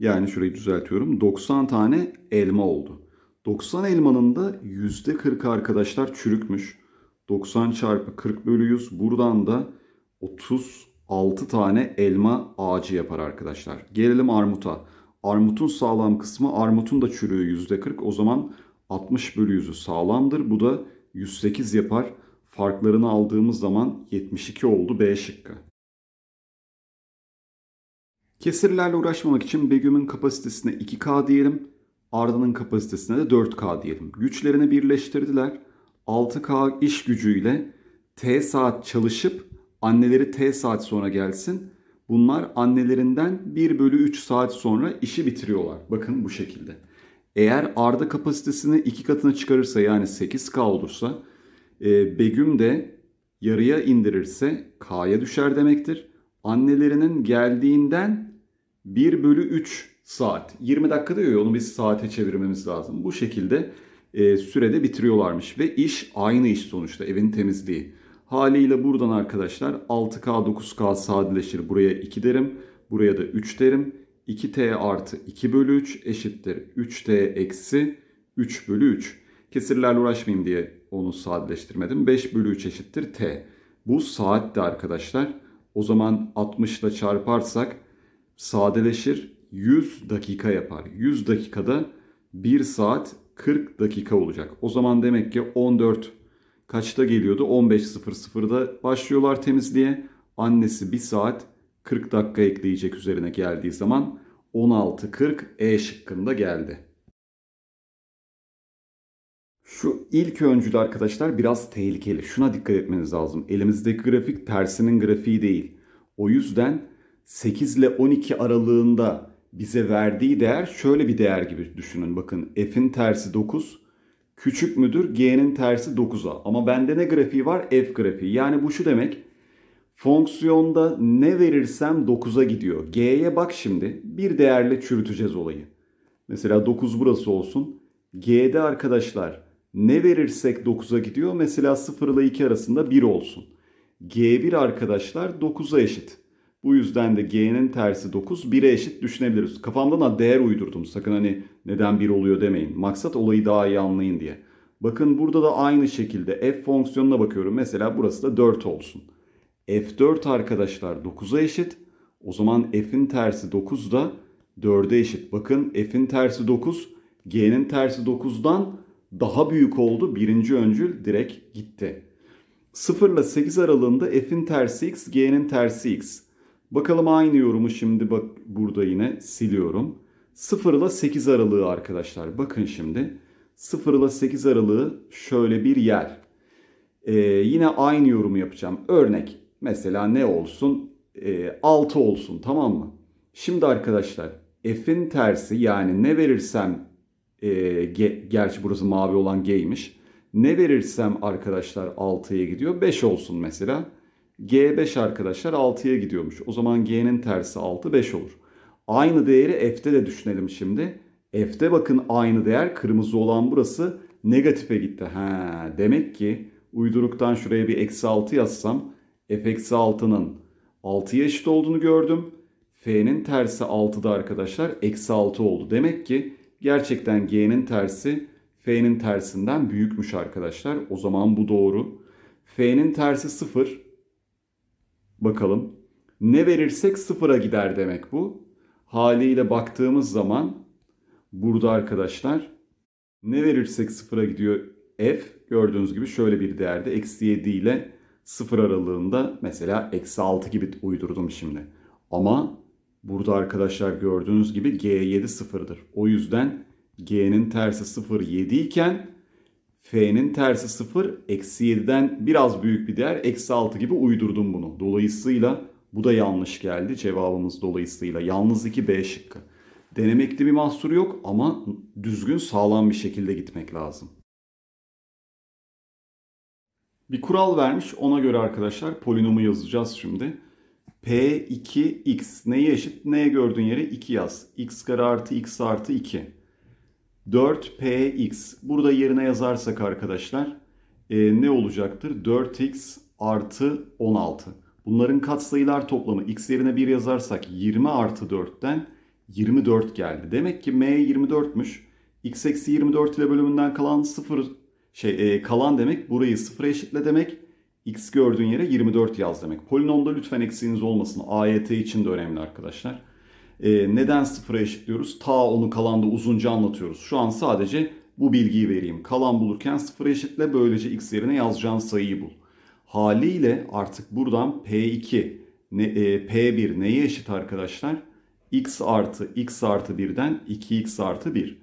Yani şurayı düzeltiyorum. 90 tane elma oldu. 90 elmanın da %40 arkadaşlar çürükmüş. 90 çarpı 40 bölü 100. Buradan da 36 tane elma ağacı yapar arkadaşlar. Gelelim armuta. Armutun sağlam kısmı armutun da çürüğü %40. O zaman 60 bölü 100'ü sağlamdır. Bu da 108 yapar. Farklarını aldığımız zaman 72 oldu B şıkkı. Kesirlerle uğraşmamak için Begüm'ün kapasitesine 2K diyelim. Arda'nın kapasitesine de 4K diyelim. Güçlerini birleştirdiler. 6K iş gücüyle T saat çalışıp anneleri T saat sonra gelsin. Bunlar annelerinden 1 bölü 3 saat sonra işi bitiriyorlar. Bakın bu şekilde. Eğer Arda kapasitesini 2 katına çıkarırsa yani 8K olursa e, Begüm de yarıya indirirse K'ya düşer demektir. Annelerinin geldiğinden 1 bölü 3 saat. 20 dakika diyor ya onu biz saate çevirmemiz lazım. Bu şekilde e, sürede bitiriyorlarmış. Ve iş aynı iş sonuçta evin temizliği. Haliyle buradan arkadaşlar 6K 9K sadeleşir. Buraya 2 derim. Buraya da 3 derim. 2T artı 2 bölü 3 eşittir. 3T eksi 3 bölü 3. Kesirlerle uğraşmayayım diye onu sadeleştirmedim. 5 bölü 3 eşittir T. Bu saatte arkadaşlar. O zaman 60 ile çarparsak sadeleşir. 100 dakika yapar. 100 dakikada 1 saat 40 dakika olacak. O zaman demek ki 14 kaçta geliyordu? 15.00'da başlıyorlar temizliğe. Annesi 1 saat 40 dakika ekleyecek üzerine geldiği zaman 16.40 E şıkkında geldi. Şu ilk öncül arkadaşlar biraz tehlikeli. Şuna dikkat etmeniz lazım. Elimizdeki grafik tersinin grafiği değil. O yüzden 8 ile 12 aralığında bize verdiği değer şöyle bir değer gibi düşünün. Bakın f'in tersi 9 küçük müdür g'nin tersi 9'a. Ama bende ne grafiği var? F grafiği. Yani bu şu demek. Fonksiyonda ne verirsem 9'a gidiyor. G'ye bak şimdi. Bir değerle çürüteceğiz olayı. Mesela 9 burası olsun. G'de arkadaşlar ne verirsek 9'a gidiyor. Mesela 0 ile 2 arasında 1 olsun. G1 arkadaşlar 9'a eşit. Bu yüzden de g'nin tersi 9 1'e eşit düşünebiliriz. Kafamdan da değer uydurdum. Sakın hani neden 1 oluyor demeyin. Maksat olayı daha iyi anlayın diye. Bakın burada da aynı şekilde f fonksiyonuna bakıyorum. Mesela burası da 4 olsun. f4 arkadaşlar 9'a eşit. O zaman f'in tersi 9 da 4'e eşit. Bakın f'in tersi 9, g'nin tersi 9'dan daha büyük oldu. Birinci öncül direkt gitti. 0 ile 8 aralığında f'in tersi x, g'nin tersi x. Bakalım aynı yorumu şimdi bak burada yine siliyorum. 0 ile 8 aralığı arkadaşlar. Bakın şimdi 0 ile 8 aralığı şöyle bir yer. Ee, yine aynı yorumu yapacağım. Örnek mesela ne olsun? Ee, 6 olsun tamam mı? Şimdi arkadaşlar f'in tersi yani ne verirsem e, ge, gerçi burası mavi olan g'ymiş. Ne verirsem arkadaşlar 6'ya gidiyor. 5 olsun mesela. G5 arkadaşlar 6'ya gidiyormuş. O zaman G'nin tersi 6, 5 olur. Aynı değeri F'te de düşünelim şimdi. F'te bakın aynı değer kırmızı olan burası negatife gitti. Ha, demek ki uyduruktan şuraya bir eksi 6 yazsam F eksi 6'nın 6'ya eşit olduğunu gördüm. F'nin tersi 6'da arkadaşlar eksi 6 oldu. Demek ki gerçekten G'nin tersi F'nin tersinden büyükmüş arkadaşlar. O zaman bu doğru. F'nin tersi 0. Bakalım. Ne verirsek sıfıra gider demek bu. Haliyle baktığımız zaman burada arkadaşlar ne verirsek sıfıra gidiyor f gördüğünüz gibi şöyle bir değerde eksi 7 ile sıfır aralığında mesela eksi 6 gibi uydurdum şimdi. Ama burada arkadaşlar gördüğünüz gibi g7 sıfırdır. O yüzden g'nin tersi 0 7 iken F'nin tersi 0, eksi 7'den biraz büyük bir değer, eksi 6 gibi uydurdum bunu. Dolayısıyla bu da yanlış geldi cevabımız dolayısıyla. Yalnız 2 B şıkkı. Denemekte bir mahsur yok ama düzgün sağlam bir şekilde gitmek lazım. Bir kural vermiş ona göre arkadaşlar polinomu yazacağız şimdi. P2x neye eşit? Neye gördüğün yere 2 yaz. x kare artı x artı 2. 4px. Burada yerine yazarsak arkadaşlar e, ne olacaktır? 4x artı 16. Bunların katsayılar toplamı x yerine 1 yazarsak 20 artı 4'ten 24 geldi. Demek ki m 24'müş. x eksi 24 ile bölümünden kalan 0 şey e, kalan demek burayı 0 eşitle demek. x gördüğün yere 24 yaz demek. Polinomda lütfen eksiğiniz olmasın. AYT için de önemli arkadaşlar. Ee, neden sıfıra eşitliyoruz? Ta onu kalanda uzunca anlatıyoruz. Şu an sadece bu bilgiyi vereyim. Kalan bulurken sıfıra eşitle böylece x yerine yazacağım sayıyı bul. Haliyle artık buradan p2, ne, e, p1 neye eşit arkadaşlar? x artı x artı 1'den 2x artı 1.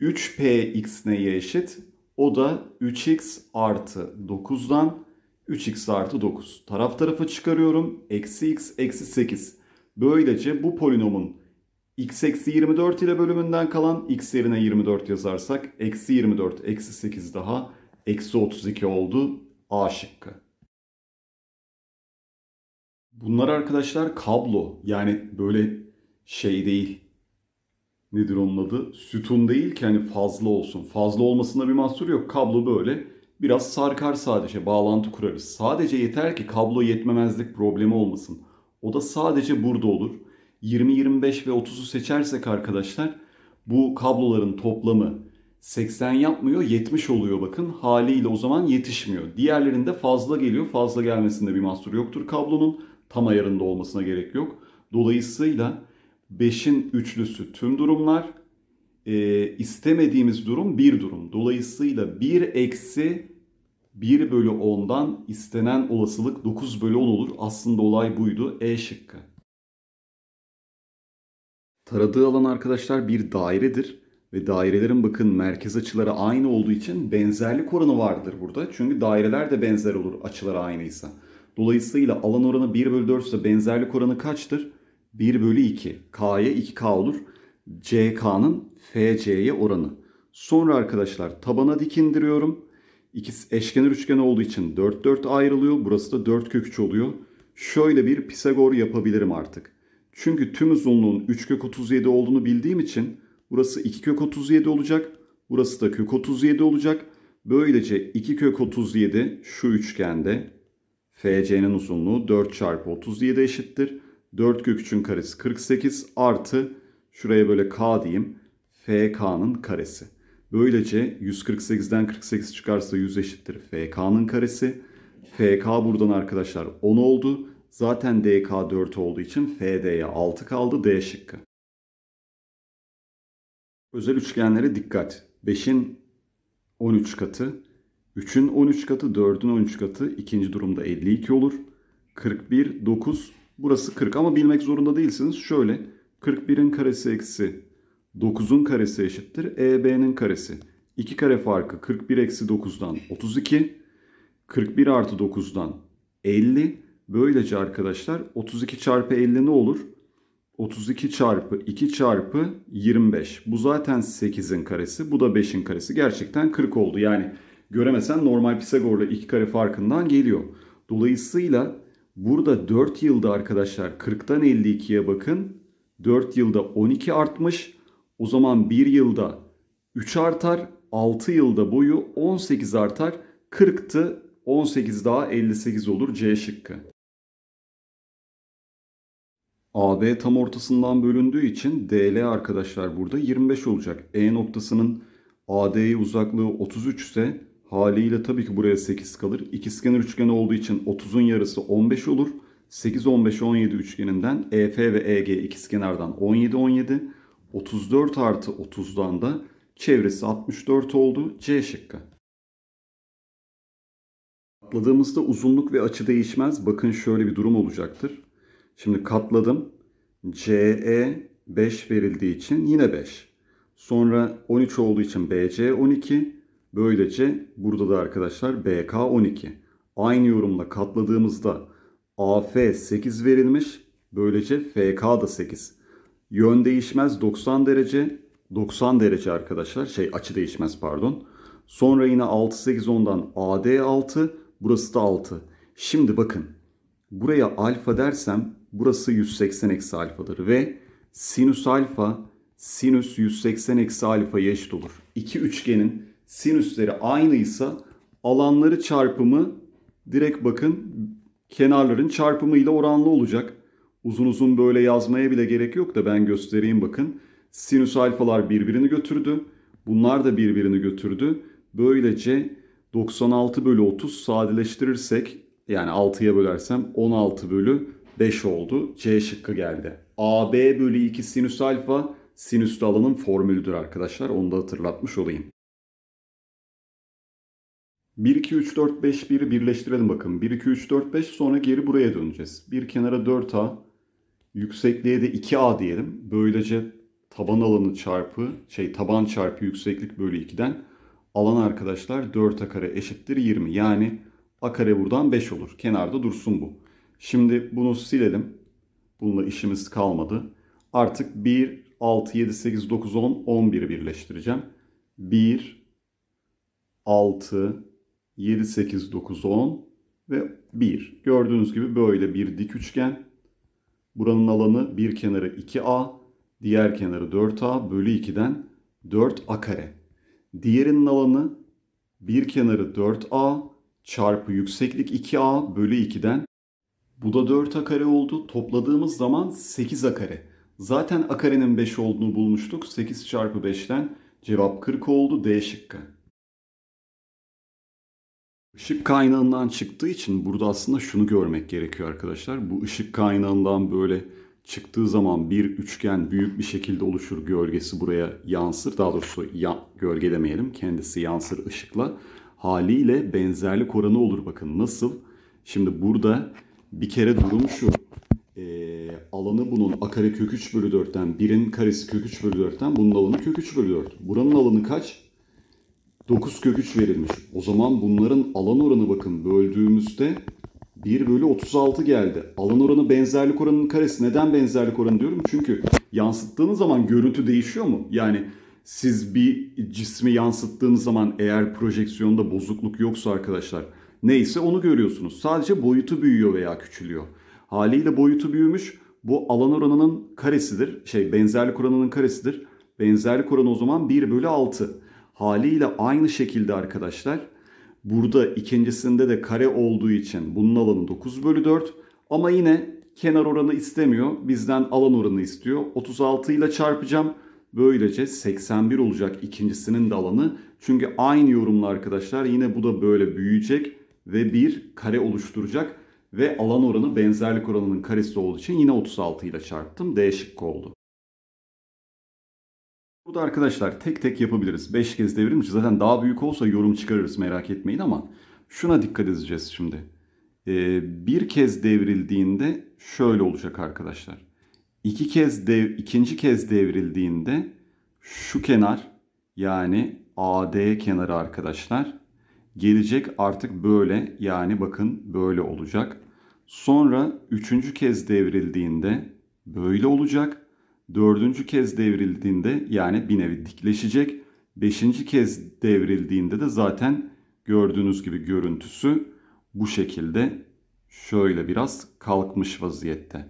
3px neye eşit? O da 3x artı 9'dan 3x artı 9. Taraf tarafa çıkarıyorum. Eksi x eksi 8. Böylece bu polinomun x eksi 24 ile bölümünden kalan x yerine 24 yazarsak eksi 24 eksi 8 daha eksi 32 oldu A şıkkı. Bunlar arkadaşlar kablo yani böyle şey değil nedir onun adı? Sütun değil ki hani fazla olsun. Fazla olmasında bir mahsur yok. Kablo böyle biraz sarkar sadece bağlantı kurarız. Sadece yeter ki kablo yetmemezlik problemi olmasın. O da sadece burada olur. 20, 25 ve 30'u seçersek arkadaşlar bu kabloların toplamı 80 yapmıyor 70 oluyor bakın. Haliyle o zaman yetişmiyor. Diğerlerinde fazla geliyor. Fazla gelmesinde bir mahsur yoktur kablonun. Tam ayarında olmasına gerek yok. Dolayısıyla 5'in üçlüsü tüm durumlar. E, istemediğimiz durum bir durum. Dolayısıyla 1 eksi 1 bölü 10'dan istenen olasılık 9 bölü 10 olur. Aslında olay buydu. E şıkkı. Taradığı alan arkadaşlar bir dairedir ve dairelerin bakın merkez açıları aynı olduğu için benzerlik oranı vardır burada. Çünkü daireler de benzer olur açıları aynıysa. Dolayısıyla alan oranı 1 bölü 4 ise benzerlik oranı kaçtır? 1 bölü 2. K'ya 2K olur. CK'nın FC'ye oranı. Sonra arkadaşlar tabana dikindiriyorum. İkisi eşkenar üçgen olduğu için 4 4 ayrılıyor. Burası da 4 kök 3 oluyor. Şöyle bir Pisagor yapabilirim artık. Çünkü tüm uzunluğun 3 kök 37 olduğunu bildiğim için burası 2 kök 37 olacak. Burası da kök 37 olacak. Böylece 2 kök 37 şu üçgende FC'nin uzunluğu 4 çarpı 37 eşittir. 4 kök 3'ün karesi 48 artı şuraya böyle K diyeyim. FK'nın karesi. Böylece 148'den 48 çıkarsa 100 eşittir FK'nın karesi. FK buradan arkadaşlar 10 oldu. Zaten DK 4 olduğu için FD'ye 6 kaldı D şıkkı. Özel üçgenlere dikkat. 5'in 13 katı, 3'ün 13 katı, 4'ün 13 katı ikinci durumda 52 olur. 41, 9, burası 40 ama bilmek zorunda değilsiniz. Şöyle 41'in karesi eksi 9'un karesi eşittir EB'nin karesi. 2 kare farkı 41 eksi 9'dan 32. 41 artı 9'dan 50. Böylece arkadaşlar 32 çarpı 50 ne olur? 32 çarpı 2 çarpı 25. Bu zaten 8'in karesi. Bu da 5'in karesi. Gerçekten 40 oldu. Yani göremesen normal Pisagor'la 2 kare farkından geliyor. Dolayısıyla burada 4 yılda arkadaşlar 40'tan 52'ye bakın. 4 yılda 12 artmış. O zaman 1 yılda 3 artar, 6 yılda boyu 18 artar, 40'tı 18 daha 58 olur C şıkkı. AB tam ortasından bölündüğü için DL arkadaşlar burada 25 olacak. E noktasının AD'ye uzaklığı 33 ise haliyle tabii ki buraya 8 kalır. İkizkenar üçgen olduğu için 30'un yarısı 15 olur. 8, 15, 17 üçgeninden EF ve EG ikizkenardan 17, 17. 34 artı 30'dan da çevresi 64 oldu. C şıkkı. Katladığımızda uzunluk ve açı değişmez. Bakın şöyle bir durum olacaktır. Şimdi katladım. CE 5 verildiği için yine 5. Sonra 13 olduğu için BC 12. Böylece burada da arkadaşlar BK 12. Aynı yorumla katladığımızda AF 8 verilmiş. Böylece FK da 8. Yön değişmez 90 derece. 90 derece arkadaşlar. Şey açı değişmez pardon. Sonra yine 6 8 10'dan AD 6, burası da 6. Şimdi bakın. Buraya alfa dersem burası 180 eksi alfadır ve sinüs alfa sinüs 180 eksi alfa eşit olur. İki üçgenin sinüsleri aynıysa alanları çarpımı direkt bakın kenarların çarpımı ile oranlı olacak. Uzun uzun böyle yazmaya bile gerek yok da ben göstereyim bakın. Sinüs alfalar birbirini götürdü. Bunlar da birbirini götürdü. Böylece 96 bölü 30 sadeleştirirsek yani 6'ya bölersem 16 bölü 5 oldu. C şıkkı geldi. AB bölü 2 sinüs alfa sinüs dalının formülüdür arkadaşlar. Onu da hatırlatmış olayım. 1, 2, 3, 4, 5, 1'i birleştirelim bakın. 1, 2, 3, 4, 5 sonra geri buraya döneceğiz. Bir kenara 4A, Yüksekliğe de 2A diyelim. Böylece taban alanı çarpı şey taban çarpı yükseklik bölü 2'den alan arkadaşlar 4A kare eşittir 20. Yani A kare buradan 5 olur. Kenarda dursun bu. Şimdi bunu silelim. Bununla işimiz kalmadı. Artık 1, 6, 7, 8, 9, 10, 11'i birleştireceğim. 1, 6, 7, 8, 9, 10 ve 1. Gördüğünüz gibi böyle bir dik üçgen. Buranın alanı bir kenarı 2a, diğer kenarı 4a bölü 2'den 4a kare. Diğerinin alanı bir kenarı 4a çarpı yükseklik 2a bölü 2'den bu da 4a kare oldu. Topladığımız zaman 8a kare. Zaten a karenin 5 olduğunu bulmuştuk. 8 çarpı 5'ten cevap 40 oldu D şıkkı. Işık kaynağından çıktığı için burada aslında şunu görmek gerekiyor arkadaşlar. Bu ışık kaynağından böyle çıktığı zaman bir üçgen büyük bir şekilde oluşur. Gölgesi buraya yansır. Daha doğrusu ya, gölge demeyelim. Kendisi yansır ışıkla. Haliyle benzerlik oranı olur. Bakın nasıl? Şimdi burada bir kere durum şu. E, alanı bunun a kare kök 3 bölü 4'ten, birin karesi kök 3 bölü 4'ten, bunun alanı kök 3 bölü 4. Buranın alanı kaç? 9 kök 3 verilmiş. O zaman bunların alan oranı bakın böldüğümüzde 1 bölü 36 geldi. Alan oranı benzerlik oranının karesi. Neden benzerlik oranı diyorum? Çünkü yansıttığınız zaman görüntü değişiyor mu? Yani siz bir cismi yansıttığınız zaman eğer projeksiyonda bozukluk yoksa arkadaşlar neyse onu görüyorsunuz. Sadece boyutu büyüyor veya küçülüyor. Haliyle boyutu büyümüş. Bu alan oranının karesidir. Şey benzerlik oranının karesidir. Benzerlik oranı o zaman 1 bölü 6. Haliyle aynı şekilde arkadaşlar burada ikincisinde de kare olduğu için bunun alanı 9 bölü 4 ama yine kenar oranı istemiyor. Bizden alan oranı istiyor. 36 ile çarpacağım. Böylece 81 olacak ikincisinin de alanı. Çünkü aynı yorumla arkadaşlar yine bu da böyle büyüyecek ve bir kare oluşturacak. Ve alan oranı benzerlik oranının karesi olduğu için yine 36 ile çarptım. D şıkkı oldu. Bu da arkadaşlar tek tek yapabiliriz. 5 kez devrilmiş. Zaten daha büyük olsa yorum çıkarırız merak etmeyin ama şuna dikkat edeceğiz şimdi. Ee, bir kez devrildiğinde şöyle olacak arkadaşlar. İki kez dev, ikinci kez devrildiğinde şu kenar yani AD kenarı arkadaşlar gelecek artık böyle yani bakın böyle olacak. Sonra üçüncü kez devrildiğinde böyle olacak. Dördüncü kez devrildiğinde yani bir nevi dikleşecek. Beşinci kez devrildiğinde de zaten gördüğünüz gibi görüntüsü bu şekilde şöyle biraz kalkmış vaziyette.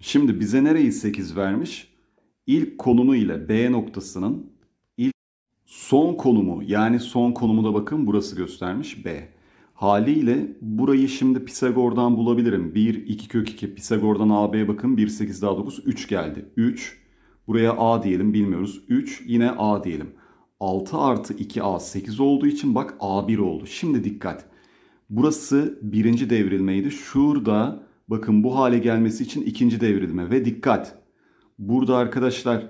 Şimdi bize nereyi 8 vermiş? İlk konumu ile B noktasının ilk son konumu yani son konumu da bakın burası göstermiş B. Haliyle burayı şimdi Pisagor'dan bulabilirim. 1, 2 kök 2. Pisagor'dan AB'ye bakın. 1, 8 daha 9. 3 geldi. 3. Buraya A diyelim bilmiyoruz. 3 yine A diyelim. 6 artı 2A 8 olduğu için bak A1 oldu. Şimdi dikkat. Burası birinci devrilmeydi. Şurada bakın bu hale gelmesi için ikinci devrilme. Ve dikkat. Burada arkadaşlar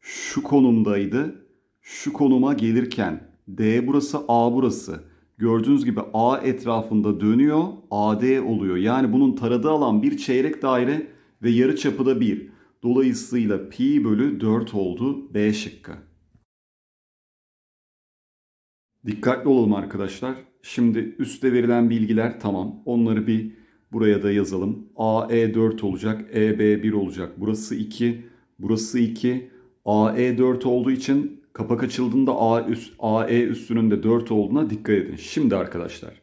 şu konumdaydı. Şu konuma gelirken D burası A burası gördüğünüz gibi A etrafında dönüyor. AD oluyor. Yani bunun taradığı alan bir çeyrek daire ve yarı çapı da 1. Dolayısıyla pi bölü 4 oldu B şıkkı. Dikkatli olalım arkadaşlar. Şimdi üstte verilen bilgiler tamam. Onları bir buraya da yazalım. AE 4 olacak. EB 1 olacak. Burası 2. Burası 2. AE 4 olduğu için Kapak açıldığında A üst, AE üstünün de 4 olduğuna dikkat edin. Şimdi arkadaşlar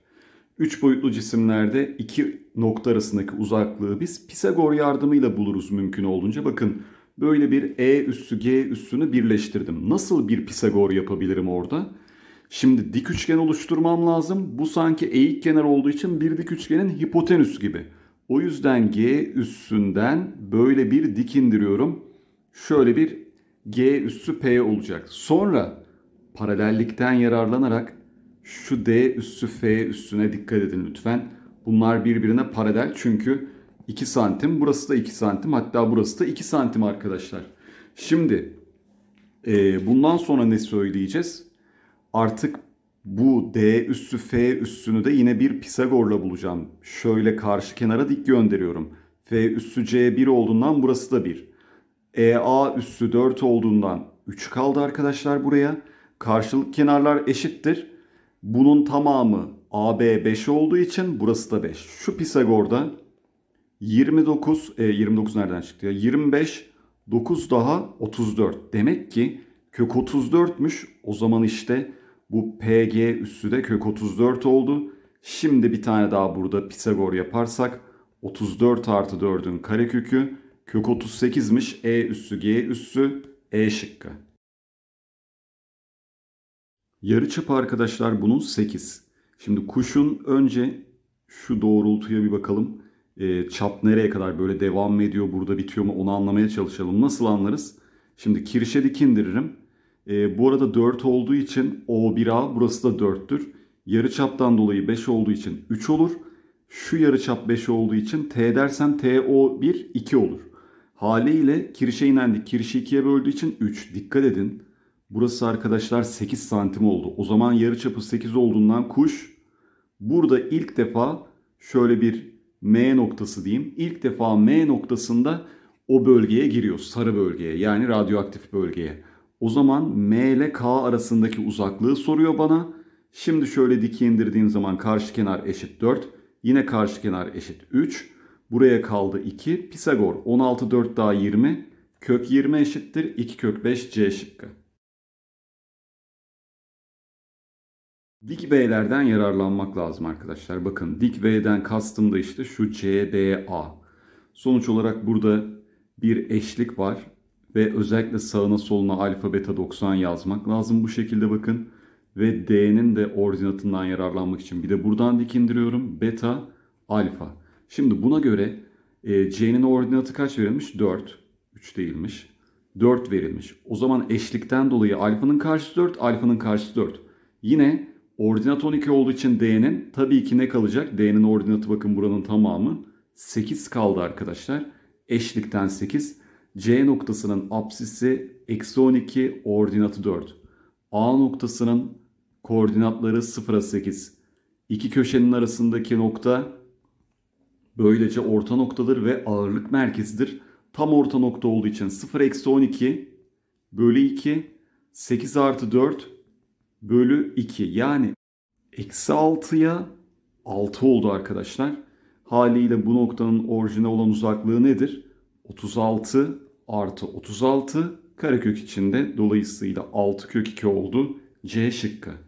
3 boyutlu cisimlerde iki nokta arasındaki uzaklığı biz Pisagor yardımıyla buluruz mümkün olduğunca. Bakın böyle bir E üssü G üssünü birleştirdim. Nasıl bir Pisagor yapabilirim orada? Şimdi dik üçgen oluşturmam lazım. Bu sanki eğik kenar olduğu için bir dik üçgenin hipotenüs gibi. O yüzden G üssünden böyle bir dik indiriyorum. Şöyle bir G üssü P olacak. Sonra paralellikten yararlanarak şu D üssü F üssüne dikkat edin lütfen. Bunlar birbirine paralel çünkü 2 santim burası da 2 santim hatta burası da 2 santim arkadaşlar. Şimdi e, bundan sonra ne söyleyeceğiz? Artık bu D üssü F üssünü de yine bir Pisagor'la bulacağım. Şöyle karşı kenara dik gönderiyorum. F üssü C 1 olduğundan burası da 1. EA üssü 4 olduğundan 3 kaldı arkadaşlar buraya. Karşılık kenarlar eşittir. Bunun tamamı AB 5 olduğu için burası da 5. Şu Pisagor'da 29, e, 29 nereden çıktı ya? 25, 9 daha 34. Demek ki kök 34'müş. O zaman işte bu PG üssü de kök 34 oldu. Şimdi bir tane daha burada Pisagor yaparsak 34 artı 4'ün karekökü Kök 38'miş. E üssü G üssü E şıkkı. Yarıçapı arkadaşlar bunun 8. Şimdi kuşun önce şu doğrultuya bir bakalım. E, çap nereye kadar böyle devam mı ediyor burada bitiyor mu onu anlamaya çalışalım. Nasıl anlarız? Şimdi kirişe dik E, bu arada 4 olduğu için O1A burası da 4'tür. Yarı çaptan dolayı 5 olduğu için 3 olur. Şu yarı çap 5 olduğu için T t o 1 2 olur. Haliyle kirişe inendik. Kirişi ikiye böldüğü için 3. Dikkat edin. Burası arkadaşlar 8 santim oldu. O zaman yarı çapı 8 olduğundan kuş burada ilk defa şöyle bir M noktası diyeyim. İlk defa M noktasında o bölgeye giriyor. Sarı bölgeye yani radyoaktif bölgeye. O zaman M ile K arasındaki uzaklığı soruyor bana. Şimdi şöyle diki indirdiğim zaman karşı kenar eşit 4. Yine karşı kenar eşit 3. Buraya kaldı 2. Pisagor 16 4 daha 20. Kök 20 eşittir 2 kök 5 C şıkkı. Dik B'lerden yararlanmak lazım arkadaşlar. Bakın dik B'den kastım da işte şu C, B, A. Sonuç olarak burada bir eşlik var. Ve özellikle sağına soluna alfa beta 90 yazmak lazım bu şekilde bakın. Ve D'nin de ordinatından yararlanmak için bir de buradan dik indiriyorum. Beta, alfa. Şimdi buna göre e, C'nin ordinatı kaç verilmiş? 4. 3 değilmiş. 4 verilmiş. O zaman eşlikten dolayı alfanın karşısı 4, alfanın karşısı 4. Yine ordinat 12 olduğu için D'nin tabii ki ne kalacak? D'nin ordinatı bakın buranın tamamı. 8 kaldı arkadaşlar. Eşlikten 8. C noktasının apsisi eksi 12 ordinatı 4. A noktasının koordinatları 0'a 8. İki köşenin arasındaki nokta Böylece orta noktadır ve ağırlık merkezidir. Tam orta nokta olduğu için 0 eksi 12 bölü 2 8 artı 4 bölü 2 yani eksi 6'ya 6 oldu arkadaşlar. Haliyle bu noktanın orijine olan uzaklığı nedir? 36 artı 36 karekök içinde dolayısıyla 6 kök 2 oldu C şıkkı.